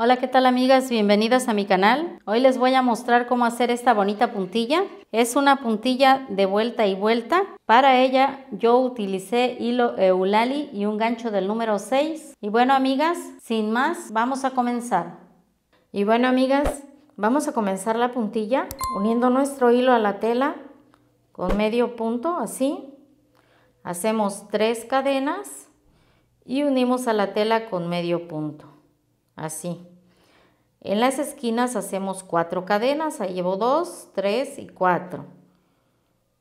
Hola qué tal amigas, bienvenidas a mi canal. Hoy les voy a mostrar cómo hacer esta bonita puntilla. Es una puntilla de vuelta y vuelta. Para ella yo utilicé hilo eulali y un gancho del número 6. Y bueno amigas, sin más, vamos a comenzar. Y bueno amigas, vamos a comenzar la puntilla uniendo nuestro hilo a la tela con medio punto, así. Hacemos tres cadenas y unimos a la tela con medio punto, así. En las esquinas hacemos cuatro cadenas, ahí llevo dos, tres y cuatro.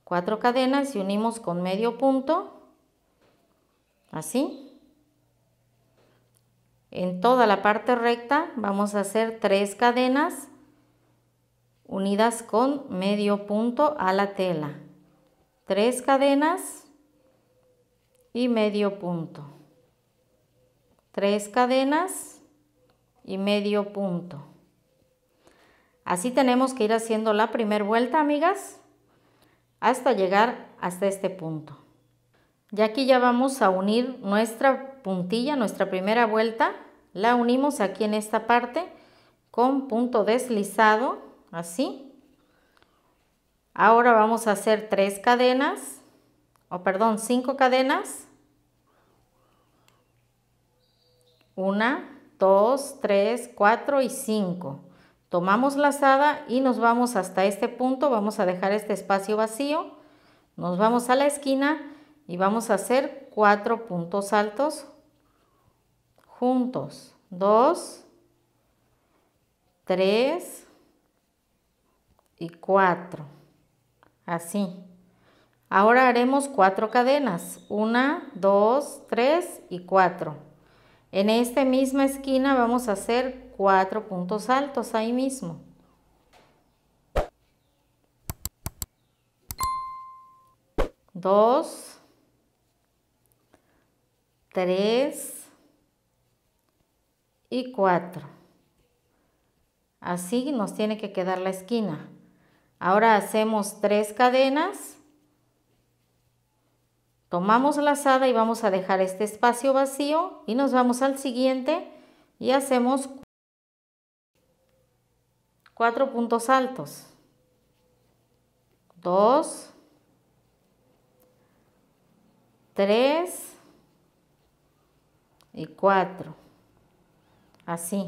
Cuatro cadenas y unimos con medio punto, así. En toda la parte recta vamos a hacer tres cadenas unidas con medio punto a la tela. Tres cadenas y medio punto. Tres cadenas y medio punto. Así tenemos que ir haciendo la primera vuelta, amigas, hasta llegar hasta este punto. Ya aquí ya vamos a unir nuestra puntilla, nuestra primera vuelta, la unimos aquí en esta parte con punto deslizado, así. Ahora vamos a hacer tres cadenas, o perdón, cinco cadenas. Una, 2, 3, 4 y 5. Tomamos la lazada y nos vamos hasta este punto, vamos a dejar este espacio vacío, nos vamos a la esquina y vamos a hacer 4 puntos altos juntos. 2, 3 y 4. Así. Ahora haremos 4 cadenas. 1, 2, 3 y 4. En esta misma esquina vamos a hacer cuatro puntos altos ahí mismo. Dos, tres y cuatro. Así nos tiene que quedar la esquina. Ahora hacemos tres cadenas Tomamos la lazada y vamos a dejar este espacio vacío y nos vamos al siguiente y hacemos cuatro puntos altos. Dos, tres y cuatro. Así.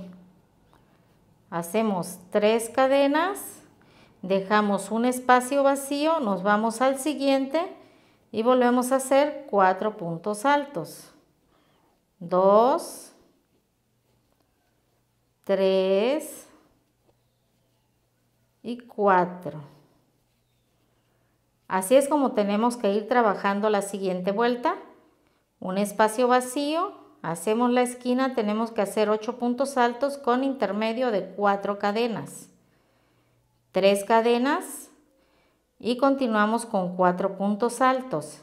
Hacemos tres cadenas, dejamos un espacio vacío, nos vamos al siguiente y volvemos a hacer cuatro puntos altos. 2, 3 y 4. Así es como tenemos que ir trabajando la siguiente vuelta. Un espacio vacío, hacemos la esquina, tenemos que hacer 8 puntos altos con intermedio de cuatro cadenas. tres cadenas, y continuamos con cuatro puntos altos.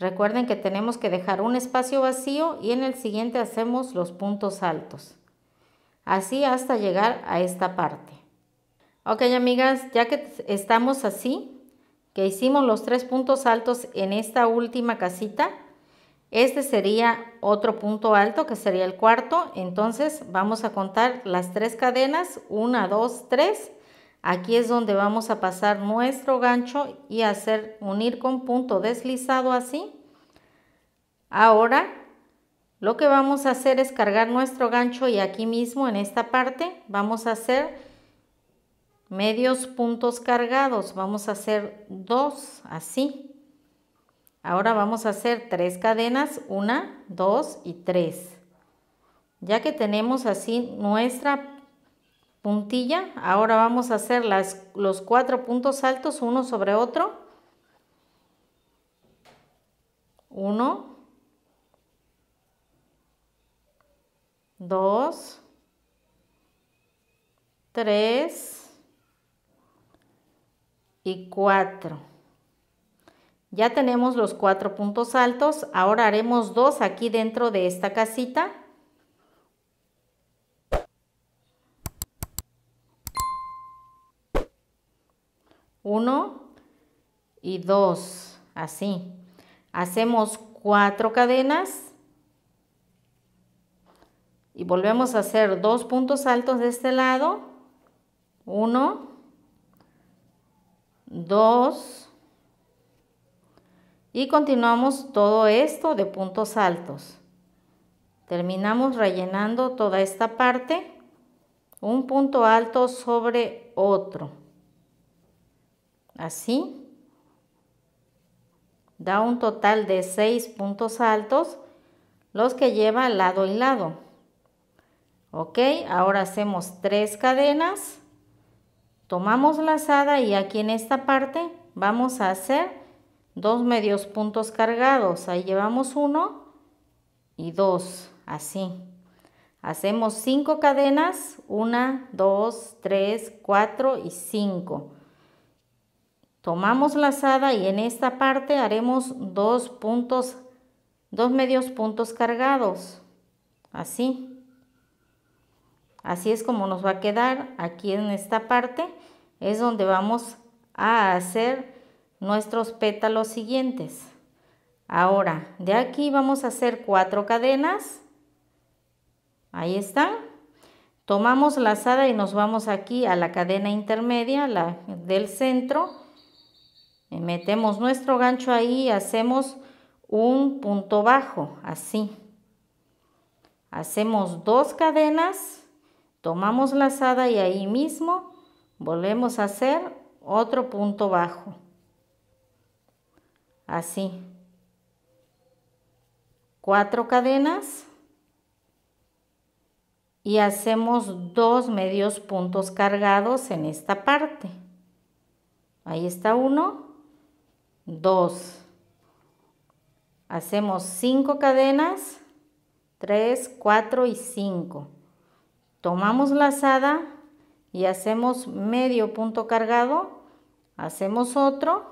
Recuerden que tenemos que dejar un espacio vacío y en el siguiente hacemos los puntos altos. Así hasta llegar a esta parte. Ok amigas, ya que estamos así, que hicimos los tres puntos altos en esta última casita, este sería otro punto alto que sería el cuarto. Entonces vamos a contar las tres cadenas, una, dos, tres Aquí es donde vamos a pasar nuestro gancho y hacer unir con punto deslizado así. Ahora lo que vamos a hacer es cargar nuestro gancho y aquí mismo en esta parte vamos a hacer medios puntos cargados. Vamos a hacer dos así. Ahora vamos a hacer tres cadenas, una, dos y tres. Ya que tenemos así nuestra puntilla. Ahora vamos a hacer las, los cuatro puntos altos uno sobre otro. Uno. Dos. Tres. Y cuatro. Ya tenemos los cuatro puntos altos. Ahora haremos dos aquí dentro de esta casita. 1 y 2, así. Hacemos cuatro cadenas y volvemos a hacer dos puntos altos de este lado, 1, 2 y continuamos todo esto de puntos altos. Terminamos rellenando toda esta parte, un punto alto sobre otro así. Da un total de 6 puntos altos, los que lleva lado y lado. Ok, ahora hacemos tres cadenas, tomamos lazada y aquí en esta parte vamos a hacer dos medios puntos cargados. Ahí llevamos uno y dos, así. Hacemos cinco cadenas, una, dos, tres, cuatro y cinco tomamos lazada y en esta parte haremos dos puntos dos medios puntos cargados así así es como nos va a quedar aquí en esta parte es donde vamos a hacer nuestros pétalos siguientes ahora de aquí vamos a hacer cuatro cadenas ahí están tomamos lazada y nos vamos aquí a la cadena intermedia la del centro eh, metemos nuestro gancho ahí y hacemos un punto bajo, así. Hacemos dos cadenas, tomamos lazada y ahí mismo volvemos a hacer otro punto bajo. Así. Cuatro cadenas y hacemos dos medios puntos cargados en esta parte. Ahí está uno 2. Hacemos 5 cadenas, 3, 4 y 5. Tomamos la lazada y hacemos medio punto cargado, hacemos otro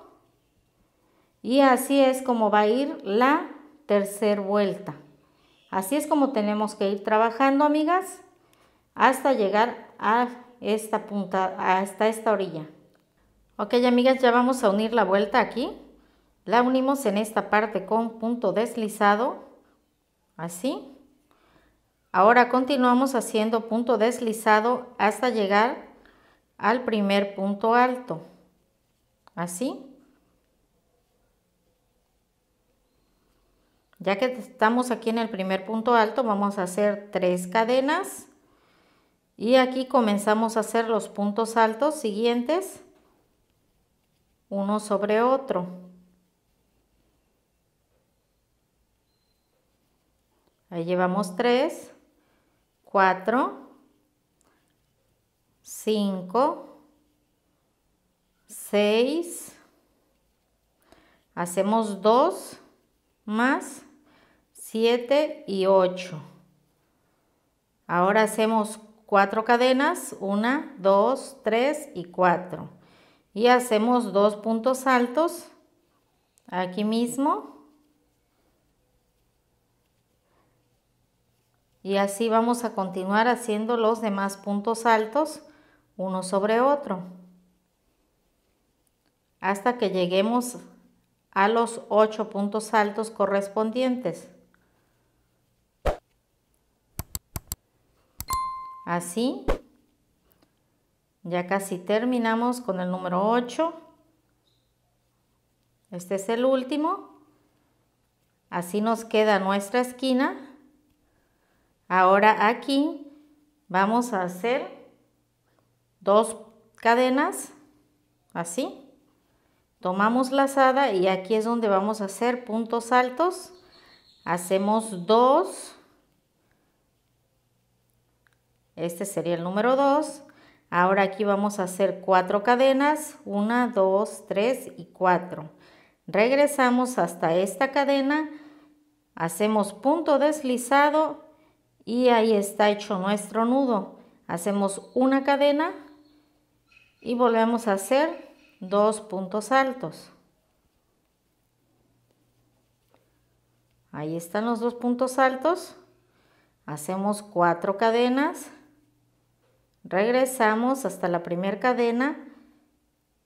y así es como va a ir la tercera vuelta. Así es como tenemos que ir trabajando, amigas, hasta llegar a esta punta, hasta esta orilla. Ok, amigas, ya vamos a unir la vuelta aquí. La unimos en esta parte con punto deslizado, así. Ahora continuamos haciendo punto deslizado hasta llegar al primer punto alto, así. Ya que estamos aquí en el primer punto alto, vamos a hacer tres cadenas. Y aquí comenzamos a hacer los puntos altos siguientes uno sobre otro. Ahí llevamos 3, 4, 5, 6, hacemos 2 más 7 y 8. Ahora hacemos 4 cadenas, 1, 2, 3 y 4 y hacemos dos puntos altos aquí mismo y así vamos a continuar haciendo los demás puntos altos uno sobre otro hasta que lleguemos a los ocho puntos altos correspondientes. Así ya casi terminamos con el número 8. Este es el último. Así nos queda nuestra esquina. Ahora aquí vamos a hacer dos cadenas, así. Tomamos lazada y aquí es donde vamos a hacer puntos altos. Hacemos dos. Este sería el número 2 Ahora aquí vamos a hacer cuatro cadenas, una, dos, tres y cuatro. Regresamos hasta esta cadena, hacemos punto deslizado y ahí está hecho nuestro nudo. Hacemos una cadena y volvemos a hacer dos puntos altos. Ahí están los dos puntos altos. Hacemos cuatro cadenas Regresamos hasta la primera cadena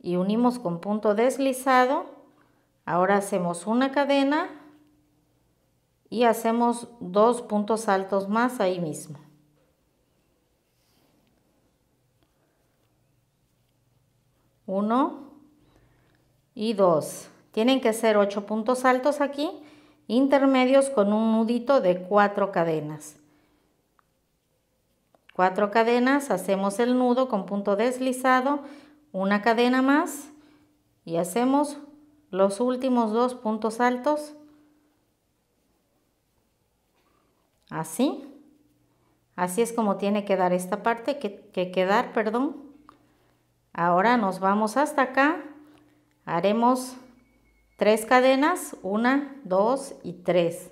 y unimos con punto deslizado. Ahora hacemos una cadena y hacemos dos puntos altos más ahí mismo. Uno y dos. Tienen que ser ocho puntos altos aquí, intermedios con un nudito de cuatro cadenas cuatro cadenas, hacemos el nudo con punto deslizado, una cadena más y hacemos los últimos dos puntos altos, así, así es como tiene que dar esta parte, que, quedar, perdón. Ahora nos vamos hasta acá, haremos tres cadenas, una, dos y tres.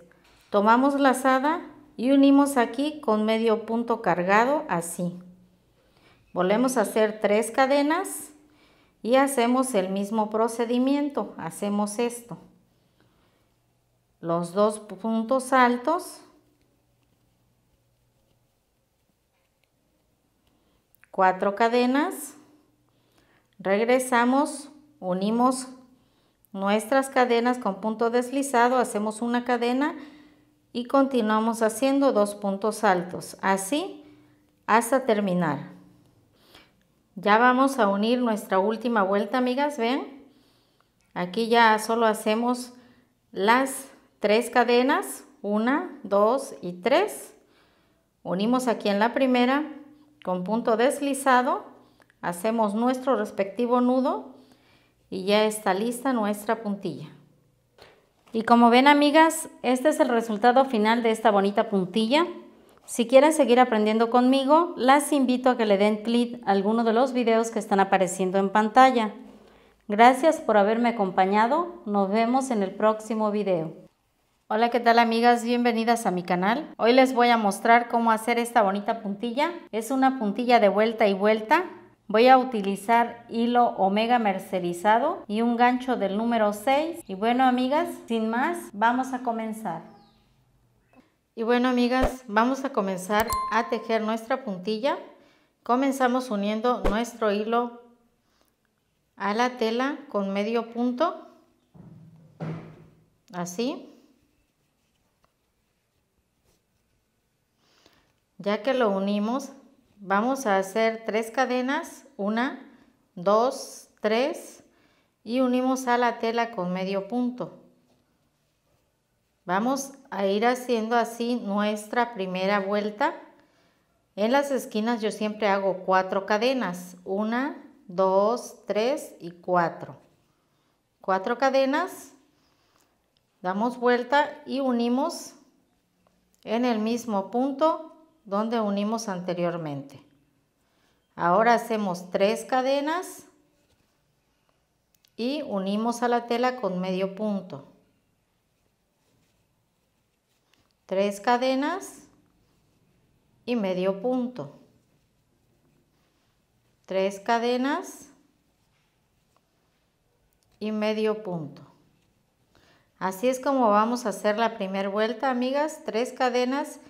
Tomamos lazada y unimos aquí con medio punto cargado así volvemos a hacer tres cadenas y hacemos el mismo procedimiento hacemos esto los dos puntos altos cuatro cadenas regresamos unimos nuestras cadenas con punto deslizado hacemos una cadena y continuamos haciendo dos puntos altos, así hasta terminar. Ya vamos a unir nuestra última vuelta, amigas, ven. Aquí ya solo hacemos las tres cadenas, una, dos y tres. Unimos aquí en la primera con punto deslizado, hacemos nuestro respectivo nudo y ya está lista nuestra puntilla. Y como ven amigas, este es el resultado final de esta bonita puntilla. Si quieren seguir aprendiendo conmigo, las invito a que le den clic a alguno de los videos que están apareciendo en pantalla. Gracias por haberme acompañado, nos vemos en el próximo video. Hola, ¿qué tal amigas? Bienvenidas a mi canal. Hoy les voy a mostrar cómo hacer esta bonita puntilla. Es una puntilla de vuelta y vuelta Voy a utilizar hilo omega mercerizado y un gancho del número 6. Y bueno amigas, sin más, vamos a comenzar. Y bueno amigas, vamos a comenzar a tejer nuestra puntilla. Comenzamos uniendo nuestro hilo a la tela con medio punto, así. Ya que lo unimos, Vamos a hacer tres cadenas, una, dos, tres y unimos a la tela con medio punto. Vamos a ir haciendo así nuestra primera vuelta. En las esquinas yo siempre hago cuatro cadenas, una, dos, tres y cuatro. Cuatro cadenas, damos vuelta y unimos en el mismo punto donde unimos anteriormente. Ahora hacemos tres cadenas y unimos a la tela con medio punto. Tres cadenas y medio punto. Tres cadenas y medio punto. Así es como vamos a hacer la primera vuelta, amigas. Tres cadenas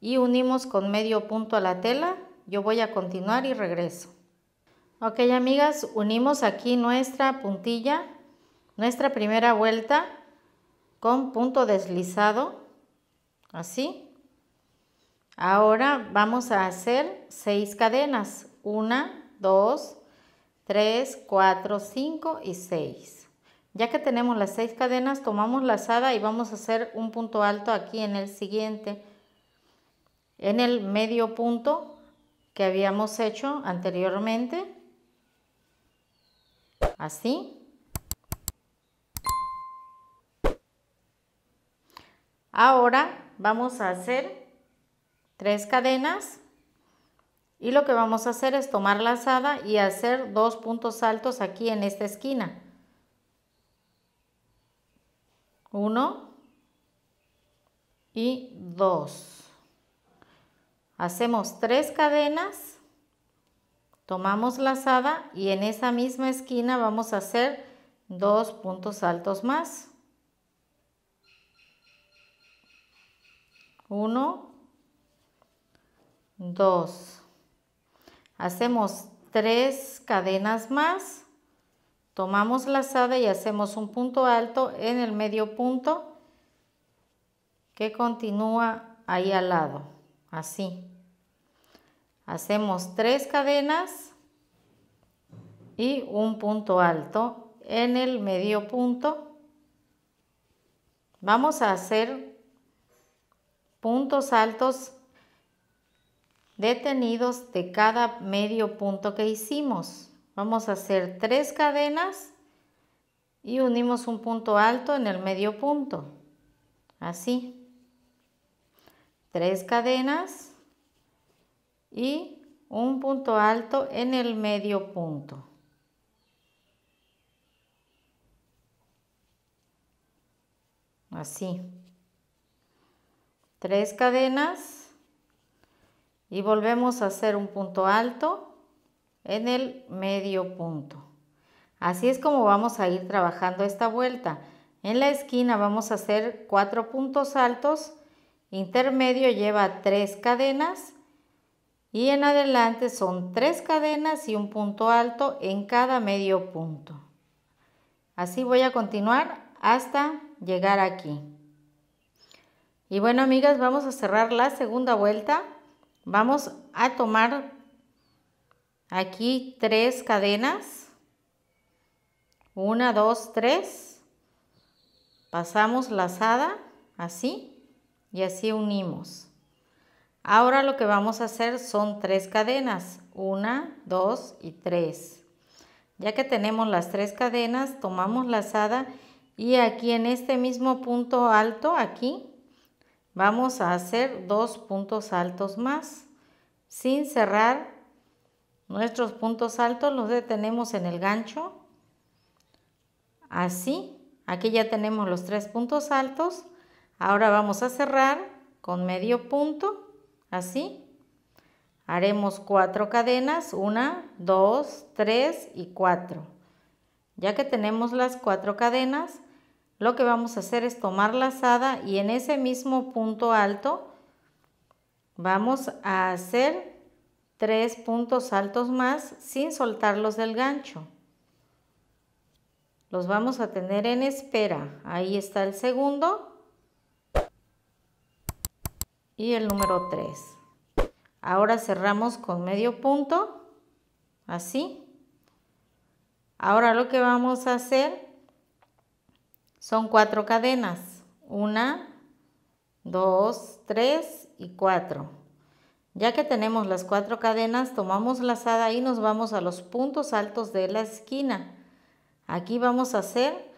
y unimos con medio punto a la tela. Yo voy a continuar y regreso. Ok amigas, unimos aquí nuestra puntilla, nuestra primera vuelta con punto deslizado, así. Ahora vamos a hacer seis cadenas, una 2, 3, 4, 5 y 6. Ya que tenemos las seis cadenas, tomamos la lazada y vamos a hacer un punto alto aquí en el siguiente en el medio punto que habíamos hecho anteriormente, así. Ahora vamos a hacer tres cadenas y lo que vamos a hacer es tomar la lazada y hacer dos puntos altos aquí en esta esquina. Uno y dos. Hacemos tres cadenas, tomamos lazada y en esa misma esquina vamos a hacer dos puntos altos más. Uno, dos. Hacemos tres cadenas más, tomamos lazada y hacemos un punto alto en el medio punto que continúa ahí al lado así. Hacemos tres cadenas y un punto alto en el medio punto. Vamos a hacer puntos altos detenidos de cada medio punto que hicimos. Vamos a hacer tres cadenas y unimos un punto alto en el medio punto. Así tres cadenas y un punto alto en el medio punto. Así. Tres cadenas y volvemos a hacer un punto alto en el medio punto. Así es como vamos a ir trabajando esta vuelta. En la esquina vamos a hacer cuatro puntos altos intermedio lleva tres cadenas y en adelante son tres cadenas y un punto alto en cada medio punto. Así voy a continuar hasta llegar aquí. Y bueno amigas, vamos a cerrar la segunda vuelta. Vamos a tomar aquí tres cadenas. Una, dos, tres. Pasamos lazada, así y así unimos. Ahora lo que vamos a hacer son tres cadenas, una, dos y tres. Ya que tenemos las tres cadenas, tomamos lazada y aquí en este mismo punto alto, aquí, vamos a hacer dos puntos altos más. Sin cerrar nuestros puntos altos, los detenemos en el gancho. Así, aquí ya tenemos los tres puntos altos Ahora vamos a cerrar con medio punto, así. Haremos cuatro cadenas, una, dos, tres y cuatro. Ya que tenemos las cuatro cadenas, lo que vamos a hacer es tomar la lazada y en ese mismo punto alto vamos a hacer tres puntos altos más sin soltarlos del gancho. Los vamos a tener en espera. Ahí está el segundo y el número 3. Ahora cerramos con medio punto, así. Ahora lo que vamos a hacer son cuatro cadenas. Una, dos, tres y cuatro. Ya que tenemos las cuatro cadenas, tomamos la lazada y nos vamos a los puntos altos de la esquina. Aquí vamos a hacer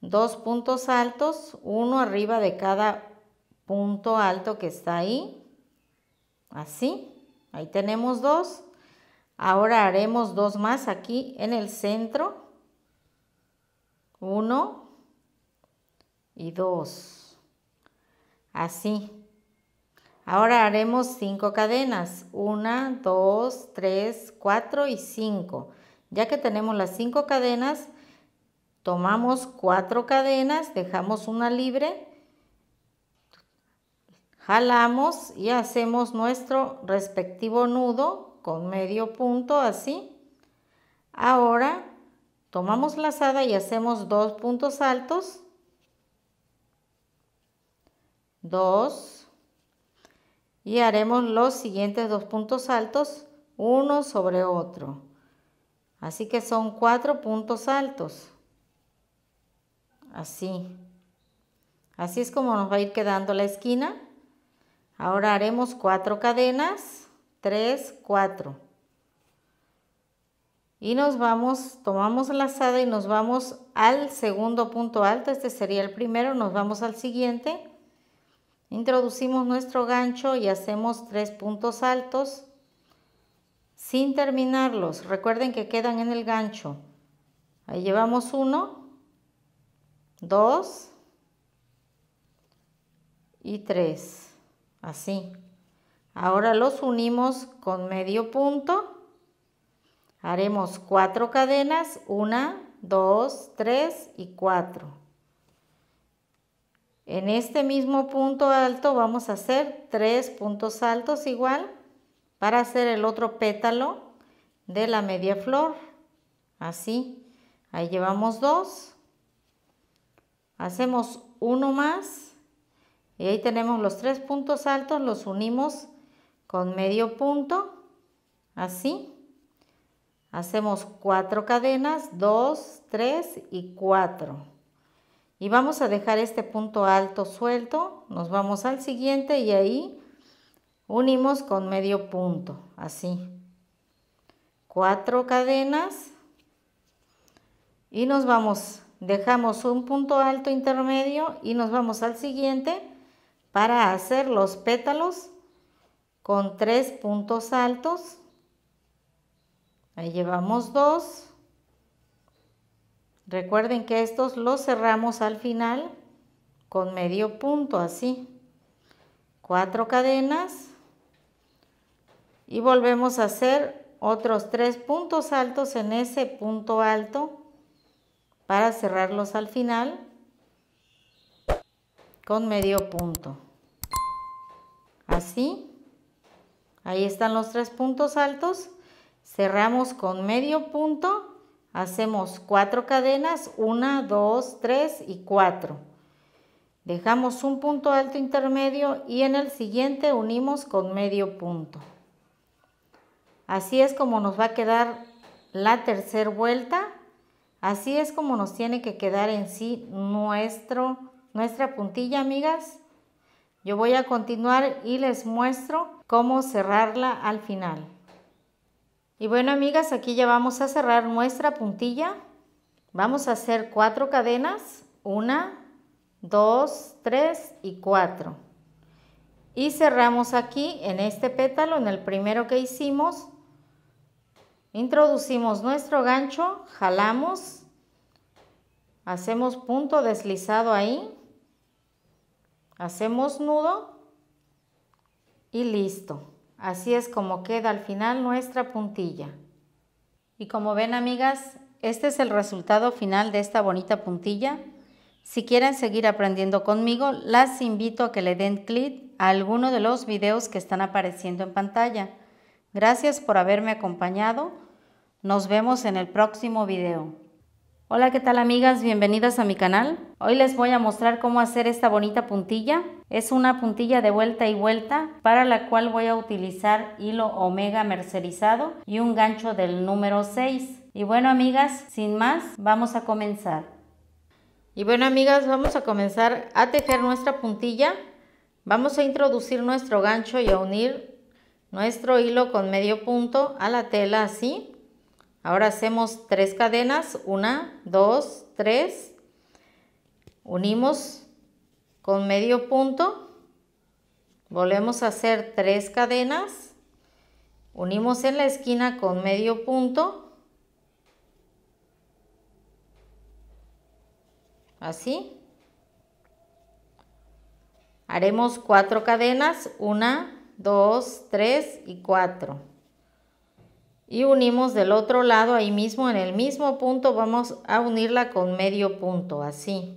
dos puntos altos, uno arriba de cada punto alto que está ahí, así, ahí tenemos dos, ahora haremos dos más aquí en el centro, uno y dos, así, Ahora haremos cinco cadenas. una dos tres cuatro y cinco Ya que tenemos las cinco cadenas, tomamos cuatro cadenas, dejamos una libre Jalamos y hacemos nuestro respectivo nudo con medio punto así. Ahora tomamos lazada y hacemos dos puntos altos. Dos. Y haremos los siguientes dos puntos altos uno sobre otro. Así que son cuatro puntos altos. Así. Así es como nos va a ir quedando la esquina. Ahora haremos cuatro cadenas, tres, cuatro, Y nos vamos, tomamos lazada y nos vamos al segundo punto alto, este sería el primero, nos vamos al siguiente. Introducimos nuestro gancho y hacemos tres puntos altos sin terminarlos. Recuerden que quedan en el gancho. Ahí llevamos uno, dos y tres así. Ahora los unimos con medio punto. Haremos cuatro cadenas, una, dos, tres y cuatro. En este mismo punto alto vamos a hacer tres puntos altos igual para hacer el otro pétalo de la media flor. Así, ahí llevamos dos. Hacemos uno más y ahí tenemos los tres puntos altos, los unimos con medio punto, así. Hacemos cuatro cadenas, dos, tres y cuatro. Y vamos a dejar este punto alto suelto, nos vamos al siguiente y ahí unimos con medio punto, así. Cuatro cadenas y nos vamos, dejamos un punto alto intermedio y nos vamos al siguiente para hacer los pétalos con tres puntos altos. Ahí llevamos dos. Recuerden que estos los cerramos al final con medio punto, así. Cuatro cadenas. Y volvemos a hacer otros tres puntos altos en ese punto alto para cerrarlos al final con medio punto. Así. Ahí están los tres puntos altos. Cerramos con medio punto. Hacemos cuatro cadenas, una, dos, tres y cuatro. Dejamos un punto alto intermedio y en el siguiente unimos con medio punto. Así es como nos va a quedar la tercera vuelta. Así es como nos tiene que quedar en sí nuestro nuestra puntilla, amigas. Yo voy a continuar y les muestro cómo cerrarla al final. Y bueno, amigas, aquí ya vamos a cerrar nuestra puntilla. Vamos a hacer cuatro cadenas. Una, dos, tres y cuatro. Y cerramos aquí en este pétalo, en el primero que hicimos. Introducimos nuestro gancho, jalamos, hacemos punto deslizado ahí Hacemos nudo y listo. Así es como queda al final nuestra puntilla. Y como ven amigas, este es el resultado final de esta bonita puntilla. Si quieren seguir aprendiendo conmigo, las invito a que le den clic a alguno de los videos que están apareciendo en pantalla. Gracias por haberme acompañado. Nos vemos en el próximo video. Hola, ¿qué tal amigas? Bienvenidas a mi canal. Hoy les voy a mostrar cómo hacer esta bonita puntilla. Es una puntilla de vuelta y vuelta para la cual voy a utilizar hilo omega mercerizado y un gancho del número 6. Y bueno amigas, sin más, vamos a comenzar. Y bueno amigas, vamos a comenzar a tejer nuestra puntilla. Vamos a introducir nuestro gancho y a unir nuestro hilo con medio punto a la tela así. Ahora hacemos tres cadenas, una, dos, tres, unimos con medio punto, volvemos a hacer tres cadenas, unimos en la esquina con medio punto, así, haremos cuatro cadenas, una, dos, tres y cuatro y unimos del otro lado ahí mismo en el mismo punto vamos a unirla con medio punto así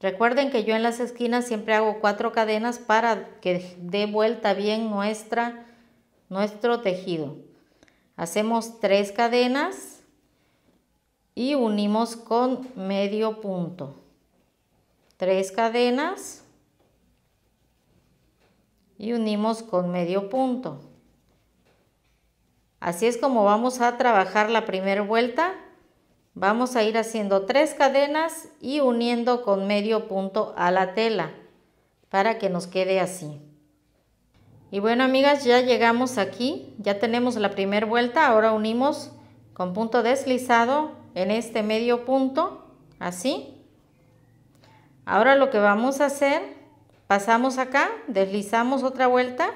recuerden que yo en las esquinas siempre hago cuatro cadenas para que dé vuelta bien nuestra nuestro tejido hacemos tres cadenas y unimos con medio punto tres cadenas y unimos con medio punto Así es como vamos a trabajar la primera vuelta. Vamos a ir haciendo tres cadenas y uniendo con medio punto a la tela para que nos quede así. Y bueno amigas, ya llegamos aquí, ya tenemos la primera vuelta, ahora unimos con punto deslizado en este medio punto, así. Ahora lo que vamos a hacer, pasamos acá, deslizamos otra vuelta,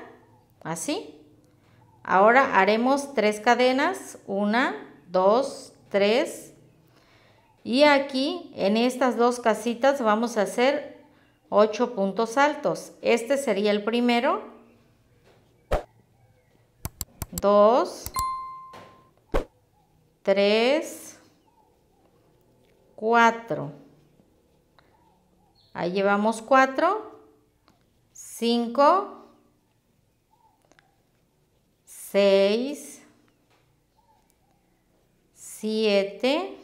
así. Ahora haremos tres cadenas, una, dos, tres. Y aquí en estas dos casitas vamos a hacer 8 puntos altos. Este sería el primero. 2, 3, 4. Ahí llevamos 4, 5, 6, 7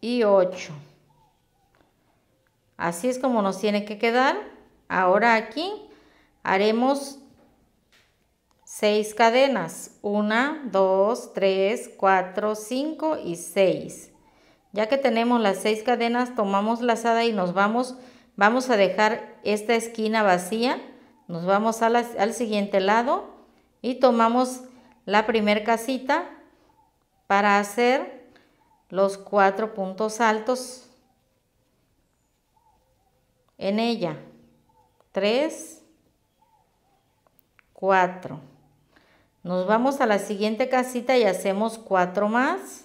y 8. Así es como nos tiene que quedar. Ahora aquí haremos 6 cadenas. 1, 2, 3, 4, 5 y 6. Ya que tenemos las 6 cadenas, tomamos lazada y nos vamos. Vamos a dejar esta esquina vacía nos vamos al siguiente lado y tomamos la primera casita para hacer los cuatro puntos altos en ella. Tres, cuatro. Nos vamos a la siguiente casita y hacemos cuatro más.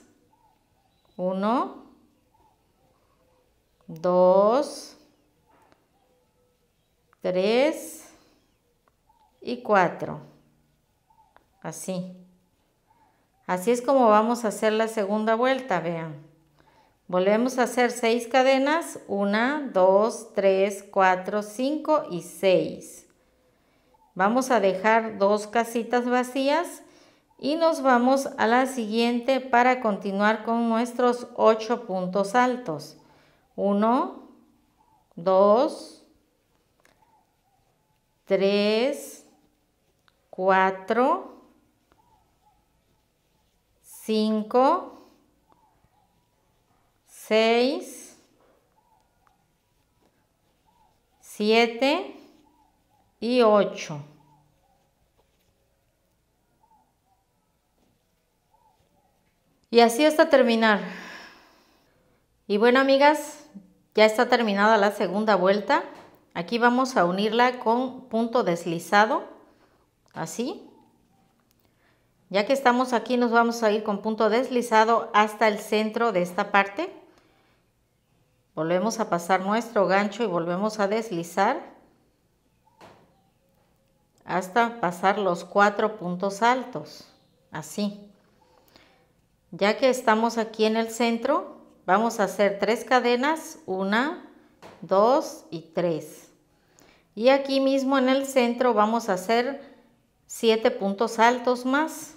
Uno, dos, tres y 4. Así. Así es como vamos a hacer la segunda vuelta, vean. Volvemos a hacer 6 cadenas, 1, 2, 3, 4, 5 y 6. Vamos a dejar dos casitas vacías y nos vamos a la siguiente para continuar con nuestros 8 puntos altos. 1, 2, 3, 4, 5, 6, 7 y 8. Y así hasta terminar. Y bueno amigas, ya está terminada la segunda vuelta. Aquí vamos a unirla con punto deslizado Así. Ya que estamos aquí, nos vamos a ir con punto deslizado hasta el centro de esta parte. Volvemos a pasar nuestro gancho y volvemos a deslizar hasta pasar los cuatro puntos altos, así. Ya que estamos aquí en el centro, vamos a hacer tres cadenas, una, dos y tres. Y aquí mismo en el centro vamos a hacer 7 puntos altos más.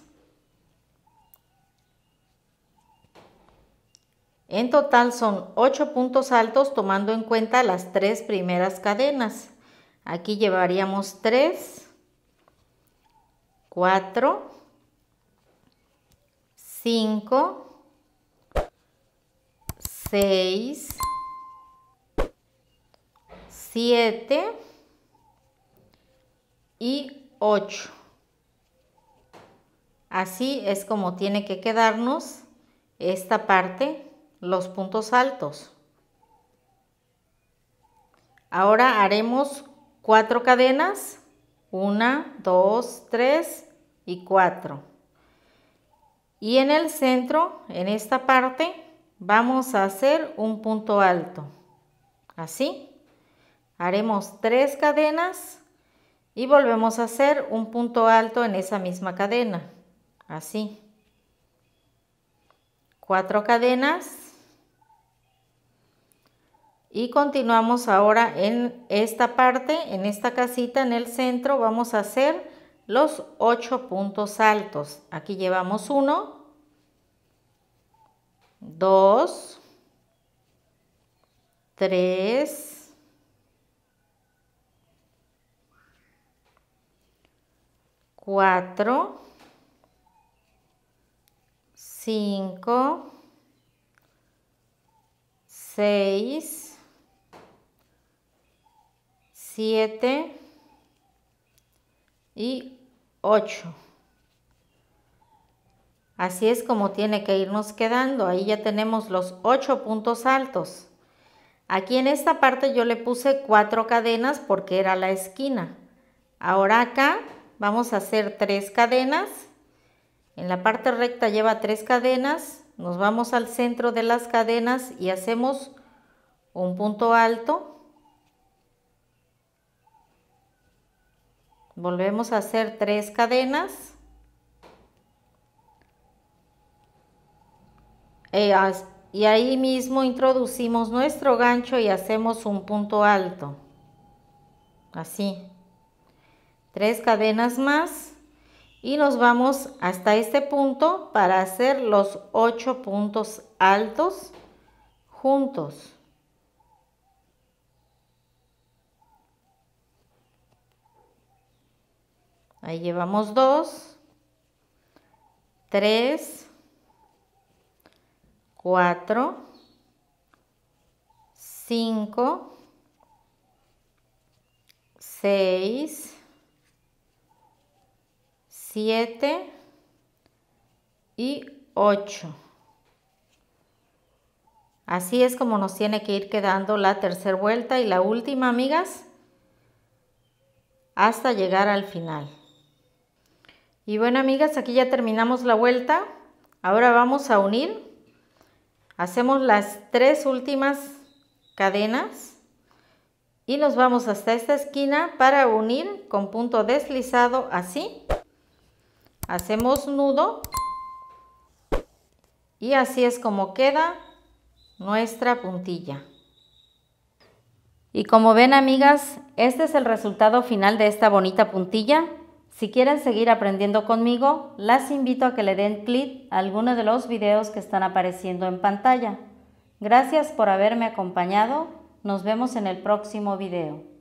En total son 8 puntos altos tomando en cuenta las 3 primeras cadenas. Aquí llevaríamos 3, 4, 5, 6, 7 y 8. Así es como tiene que quedarnos esta parte, los puntos altos. Ahora haremos cuatro cadenas, una, dos, tres y cuatro. Y en el centro, en esta parte, vamos a hacer un punto alto. Así. Haremos tres cadenas y volvemos a hacer un punto alto en esa misma cadena así. Cuatro cadenas. Y continuamos ahora en esta parte, en esta casita, en el centro, vamos a hacer los ocho puntos altos. Aquí llevamos uno, dos, tres, cuatro, 5, 6, 7 y 8. Así es como tiene que irnos quedando. Ahí ya tenemos los 8 puntos altos. Aquí en esta parte yo le puse 4 cadenas porque era la esquina. Ahora acá vamos a hacer 3 cadenas en la parte recta lleva tres cadenas, nos vamos al centro de las cadenas y hacemos un punto alto. Volvemos a hacer tres cadenas. Eh, y ahí mismo introducimos nuestro gancho y hacemos un punto alto. Así. Tres cadenas más y nos vamos hasta este punto para hacer los 8 puntos altos juntos. Ahí llevamos 2, 3, 4, 5, 6, 7 y 8. Así es como nos tiene que ir quedando la tercera vuelta y la última, amigas, hasta llegar al final. Y bueno, amigas, aquí ya terminamos la vuelta. Ahora vamos a unir. Hacemos las tres últimas cadenas y nos vamos hasta esta esquina para unir con punto deslizado así hacemos nudo y así es como queda nuestra puntilla. Y como ven amigas, este es el resultado final de esta bonita puntilla. Si quieren seguir aprendiendo conmigo, las invito a que le den clic a alguno de los videos que están apareciendo en pantalla. Gracias por haberme acompañado. Nos vemos en el próximo video.